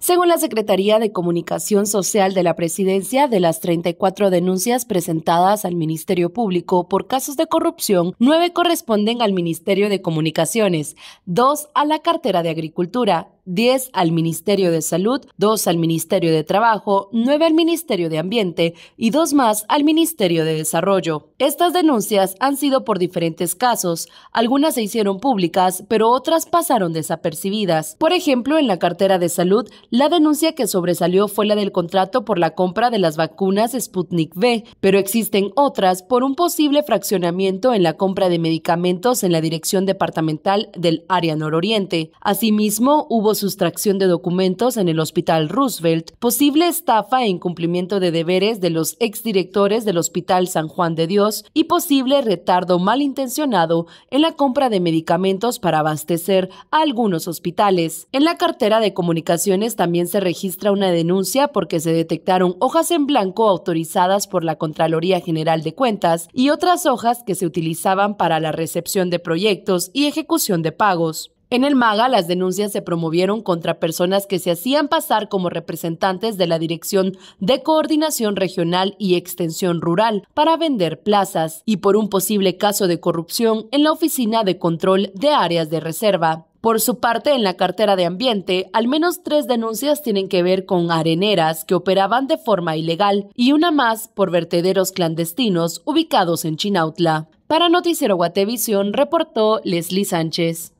Según la Secretaría de Comunicación Social de la Presidencia, de las 34 denuncias presentadas al Ministerio Público por casos de corrupción, nueve corresponden al Ministerio de Comunicaciones, dos a la cartera de Agricultura 10 al Ministerio de Salud, 2 al Ministerio de Trabajo, 9 al Ministerio de Ambiente y 2 más al Ministerio de Desarrollo. Estas denuncias han sido por diferentes casos, algunas se hicieron públicas, pero otras pasaron desapercibidas. Por ejemplo, en la cartera de salud, la denuncia que sobresalió fue la del contrato por la compra de las vacunas Sputnik V, pero existen otras por un posible fraccionamiento en la compra de medicamentos en la Dirección Departamental del Área Nororiente. Asimismo, hubo sustracción de documentos en el Hospital Roosevelt, posible estafa e incumplimiento de deberes de los exdirectores del Hospital San Juan de Dios y posible retardo malintencionado en la compra de medicamentos para abastecer a algunos hospitales. En la cartera de comunicaciones también se registra una denuncia porque se detectaron hojas en blanco autorizadas por la Contraloría General de Cuentas y otras hojas que se utilizaban para la recepción de proyectos y ejecución de pagos. En el MAGA, las denuncias se promovieron contra personas que se hacían pasar como representantes de la Dirección de Coordinación Regional y Extensión Rural para vender plazas y por un posible caso de corrupción en la Oficina de Control de Áreas de Reserva. Por su parte, en la cartera de ambiente, al menos tres denuncias tienen que ver con areneras que operaban de forma ilegal y una más por vertederos clandestinos ubicados en Chinautla. Para Noticiero Guatevisión reportó Leslie Sánchez.